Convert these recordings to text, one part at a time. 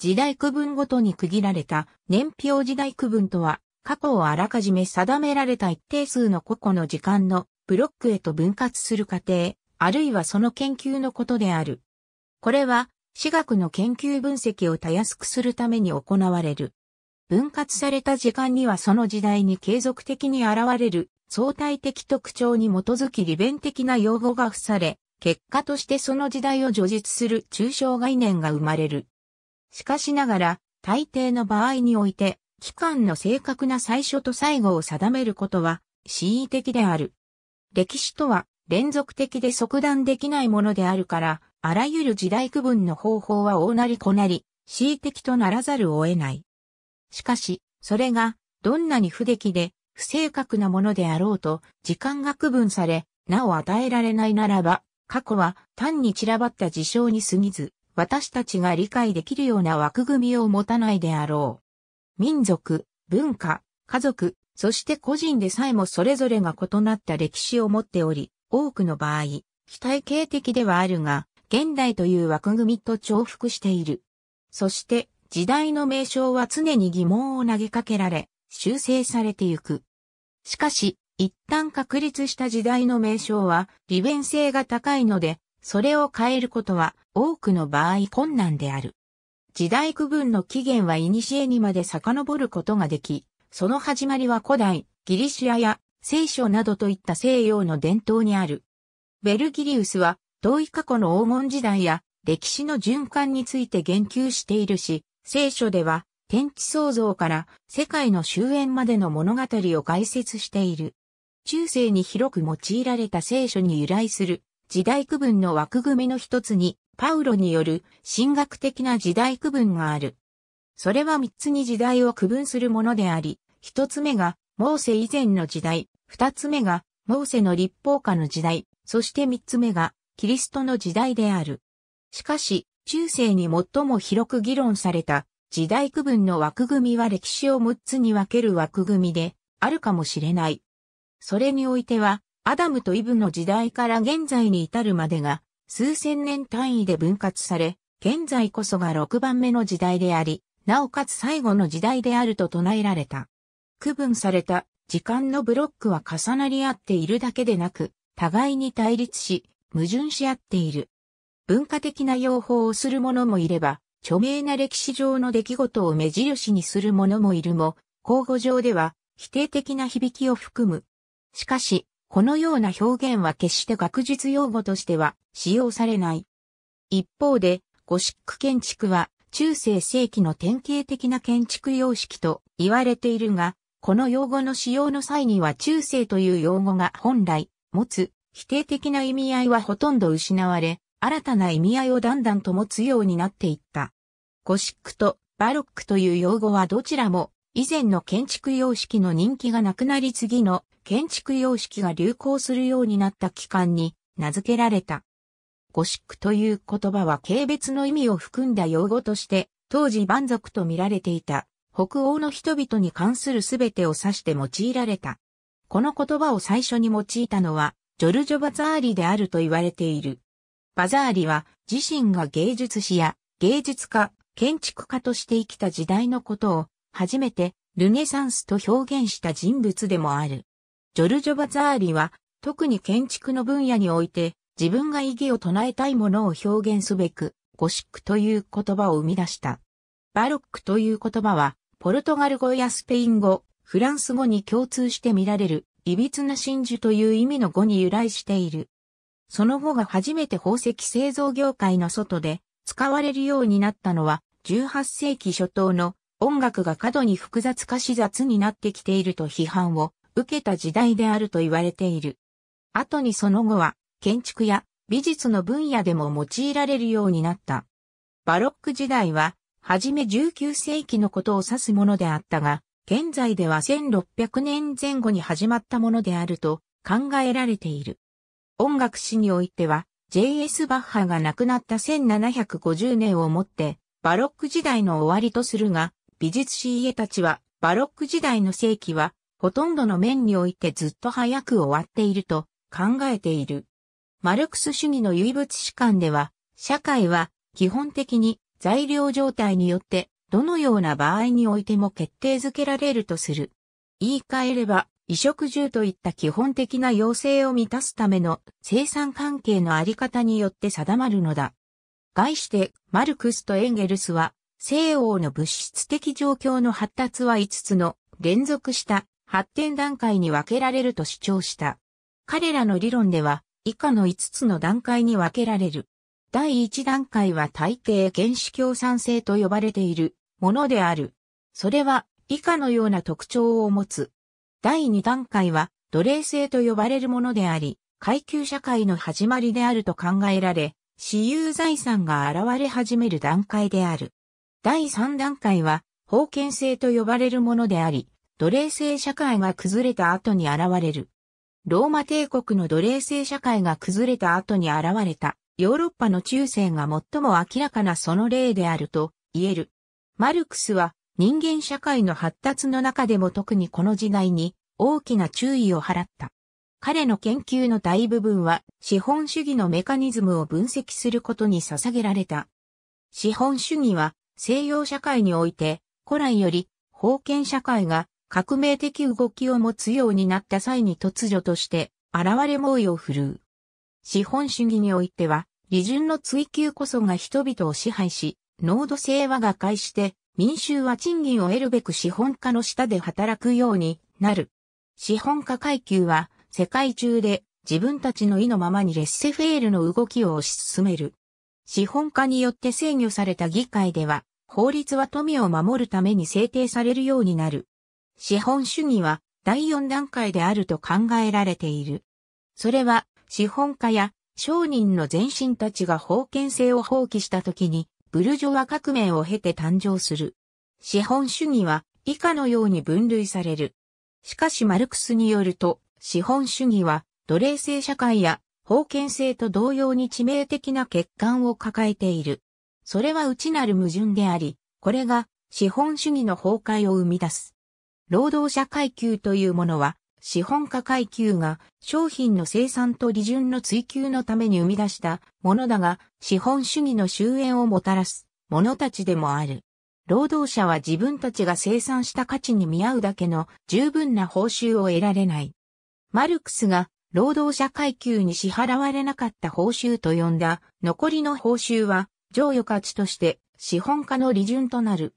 時代区分ごとに区切られた年表時代区分とは、過去をあらかじめ定められた一定数の個々の時間のブロックへと分割する過程、あるいはその研究のことである。これは、私学の研究分析をたやすくするために行われる。分割された時間にはその時代に継続的に現れる相対的特徴に基づき利便的な用語が付され、結果としてその時代を除実する抽象概念が生まれる。しかしながら、大抵の場合において、期間の正確な最初と最後を定めることは、恣意的である。歴史とは、連続的で即断できないものであるから、あらゆる時代区分の方法は大なりこなり、恣意的とならざるを得ない。しかし、それが、どんなに不出来で、不正確なものであろうと、時間が区分され、なお与えられないならば、過去は単に散らばった事象に過ぎず、私たちが理解できるような枠組みを持たないであろう。民族、文化、家族、そして個人でさえもそれぞれが異なった歴史を持っており、多くの場合、非体系的ではあるが、現代という枠組みと重複している。そして、時代の名称は常に疑問を投げかけられ、修正されてゆく。しかし、一旦確立した時代の名称は利便性が高いので、それを変えることは多くの場合困難である。時代区分の起源は古にまで遡ることができ、その始まりは古代、ギリシアや聖書などといった西洋の伝統にある。ベルギリウスは、遠い過去の黄金時代や歴史の循環について言及しているし、聖書では、天地創造から世界の終焉までの物語を解説している。中世に広く用いられた聖書に由来する時代区分の枠組みの一つに、パウロによる神学的な時代区分がある。それは三つに時代を区分するものであり、一つ目が、モーセ以前の時代、二つ目が、モーセの立法下の時代、そして三つ目が、キリストの時代である。しかし、中世に最も広く議論された、時代区分の枠組みは歴史を6つに分ける枠組みで、あるかもしれない。それにおいては、アダムとイブの時代から現在に至るまでが、数千年単位で分割され、現在こそが6番目の時代であり、なおかつ最後の時代であると唱えられた。区分された時間のブロックは重なり合っているだけでなく、互いに対立し、矛盾し合っている。文化的な用法をする者もいれば、著名な歴史上の出来事を目印にする者もいるも、交互上では否定的な響きを含む。しかし、このような表現は決して学術用語としては使用されない。一方で、ゴシック建築は中世世紀の典型的な建築様式と言われているが、この用語の使用の際には中世という用語が本来持つ否定的な意味合いはほとんど失われ、新たな意味合いをだんだんと持つようになっていった。ゴシックとバロックという用語はどちらも以前の建築様式の人気がなくなり次の建築様式が流行するようになった期間に名付けられた。ゴシックという言葉は軽蔑の意味を含んだ用語として、当時蛮族と見られていた北欧の人々に関するすべてを指して用いられた。この言葉を最初に用いたのは、ジョルジョ・バザーリであると言われている。バザーリは自身が芸術史や芸術家、建築家として生きた時代のことを初めてルネサンスと表現した人物でもある。ジョルジョ・バザーリは、特に建築の分野において、自分が意義を唱えたいものを表現すべく、ゴシックという言葉を生み出した。バロックという言葉は、ポルトガル語やスペイン語、フランス語に共通して見られる、歪な真珠という意味の語に由来している。その後が初めて宝石製造業界の外で使われるようになったのは18世紀初頭の音楽が過度に複雑化し雑になってきていると批判を受けた時代であると言われている。後にその後は建築や美術の分野でも用いられるようになった。バロック時代は、はじめ19世紀のことを指すものであったが、現在では1600年前後に始まったものであると考えられている。音楽史においては、J.S. バッハが亡くなった1750年をもって、バロック時代の終わりとするが、美術史家たちは、バロック時代の世紀は、ほとんどの面においてずっと早く終わっていると考えている。マルクス主義の唯物史観では、社会は基本的に材料状態によってどのような場合においても決定づけられるとする。言い換えれば、衣食住といった基本的な要請を満たすための生産関係のあり方によって定まるのだ。概して、マルクスとエンゲルスは西欧の物質的状況の発達は5つの連続した発展段階に分けられると主張した。彼らの理論では以下の5つの段階に分けられる。第1段階は大抵原子共産性と呼ばれているものである。それは以下のような特徴を持つ。第2段階は奴隷性と呼ばれるものであり、階級社会の始まりであると考えられ、私有財産が現れ始める段階である。第3段階は、封建制と呼ばれるものであり、奴隷制社会が崩れた後に現れる。ローマ帝国の奴隷制社会が崩れた後に現れた、ヨーロッパの中世が最も明らかなその例であると言える。マルクスは人間社会の発達の中でも特にこの時代に大きな注意を払った。彼の研究の大部分は資本主義のメカニズムを分析することに捧げられた。資本主義は西洋社会において、古来より、封建社会が革命的動きを持つようになった際に突如として、現れ猛威を振るう。資本主義においては、利潤の追求こそが人々を支配し、濃度性は瓦解して、民衆は賃金を得るべく資本家の下で働くようになる。資本家階級は、世界中で自分たちの意のままにレッセフェールの動きを推し進める。資本家によって制御された議会では、法律は富を守るために制定されるようになる。資本主義は第4段階であると考えられている。それは資本家や商人の前身たちが封建制を放棄した時にブルジョワ革命を経て誕生する。資本主義は以下のように分類される。しかしマルクスによると資本主義は奴隷制社会や封建制と同様に致命的な欠陥を抱えている。それは内なる矛盾であり、これが資本主義の崩壊を生み出す。労働者階級というものは、資本家階級が商品の生産と利潤の追求のために生み出したものだが、資本主義の終焉をもたらす者たちでもある。労働者は自分たちが生産した価値に見合うだけの十分な報酬を得られない。マルクスが労働者階級に支払われなかった報酬と呼んだ残りの報酬は剰余価値として資本家の利潤となる。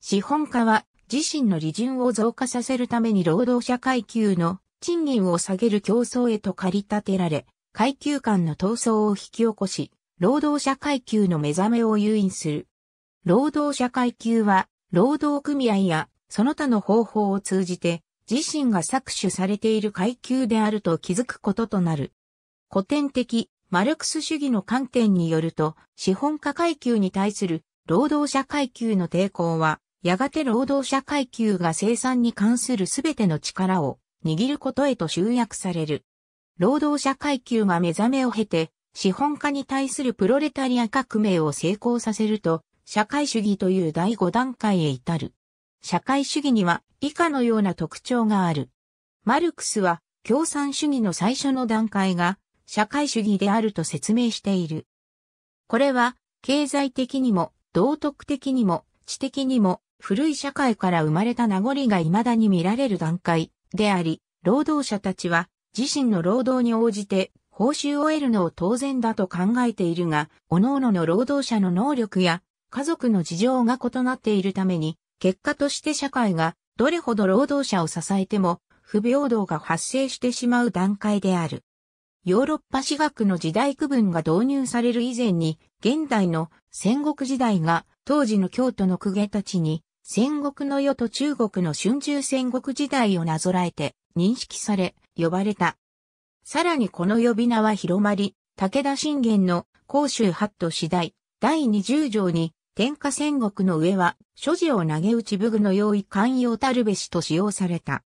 資本家は自身の利潤を増加させるために労働者階級の賃金を下げる競争へと駆り立てられ、階級間の闘争を引き起こし、労働者階級の目覚めを誘引する。労働者階級は、労働組合やその他の方法を通じて、自身が搾取されている階級であると気づくこととなる。古典的マルクス主義の観点によると、資本家階級に対する労働者階級の抵抗は、やがて労働者階級が生産に関する全ての力を握ることへと集約される。労働者階級が目覚めを経て、資本家に対するプロレタリア革命を成功させると、社会主義という第5段階へ至る。社会主義には以下のような特徴がある。マルクスは共産主義の最初の段階が社会主義であると説明している。これは、経済的にも、道徳的にも、知的にも、古い社会から生まれた名残が未だに見られる段階であり、労働者たちは自身の労働に応じて報酬を得るのを当然だと考えているが、各々の労働者の能力や家族の事情が異なっているために、結果として社会がどれほど労働者を支えても不平等が発生してしまう段階である。ヨーロッパ史学の時代区分が導入される以前に、現代の戦国時代が当時の京都の公家たちに、戦国の世と中国の春秋戦国時代をなぞらえて認識され、呼ばれた。さらにこの呼び名は広まり、武田信玄の甲州八都次第第二十条に、天下戦国の上は、諸事を投げ打ち武具の用意寛容たるべしと使用された。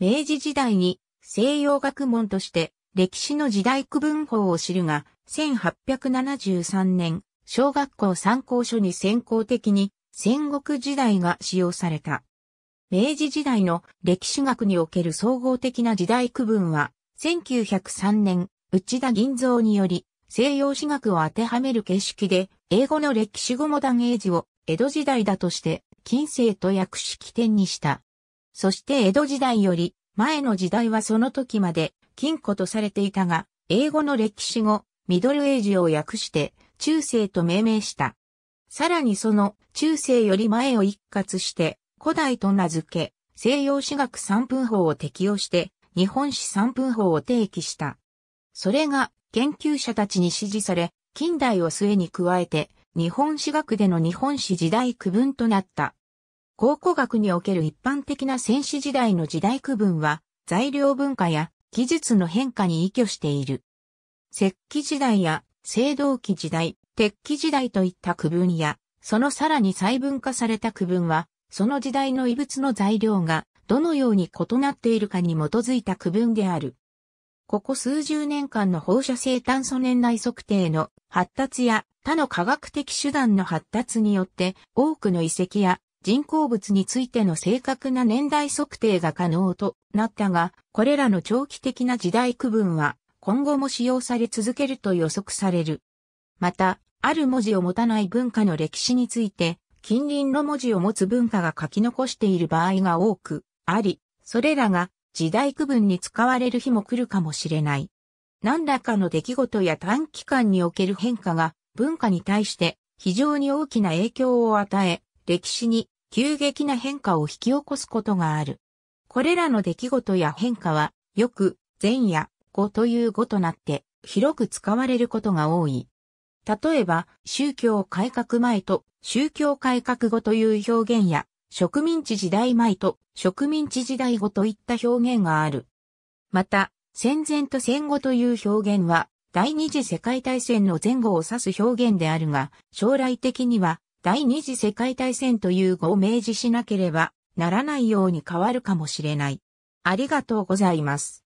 明治時代に西洋学問として歴史の時代区分法を知るが、1873年、小学校参考書に先行的に戦国時代が使用された。明治時代の歴史学における総合的な時代区分は、1903年、内田銀蔵により、西洋史学を当てはめる形式で、英語の歴史語モダンエイジを江戸時代だとして、近世と訳式典にした。そして江戸時代より、前の時代はその時まで金庫とされていたが、英語の歴史語、ミドルエイジを訳して、中世と命名した。さらにその中世より前を一括して、古代と名付け、西洋史学三分法を適用して、日本史三分法を提起した。それが研究者たちに支持され、近代を末に加えて、日本史学での日本史時代区分となった。考古学における一般的な戦史時代の時代区分は、材料文化や技術の変化に依拠している。石器時代や青銅器時代、鉄器時代といった区分や、そのさらに細分化された区分は、その時代の遺物の材料がどのように異なっているかに基づいた区分である。ここ数十年間の放射性炭素年代測定の発達や他の科学的手段の発達によって多くの遺跡や人工物についての正確な年代測定が可能となったが、これらの長期的な時代区分は今後も使用され続けると予測される。また、ある文字を持たない文化の歴史について、近隣の文字を持つ文化が書き残している場合が多くあり、それらが時代区分に使われる日も来るかもしれない。何らかの出来事や短期間における変化が文化に対して非常に大きな影響を与え、歴史に急激な変化を引き起こすことがある。これらの出来事や変化は、よく、前夜、語という語となって、広く使われることが多い。例えば、宗教改革前と宗教改革後という表現や、植民地時代前と植民地時代後といった表現がある。また、戦前と戦後という表現は、第二次世界大戦の前後を指す表現であるが、将来的には、第二次世界大戦という語を明示しなければならないように変わるかもしれない。ありがとうございます。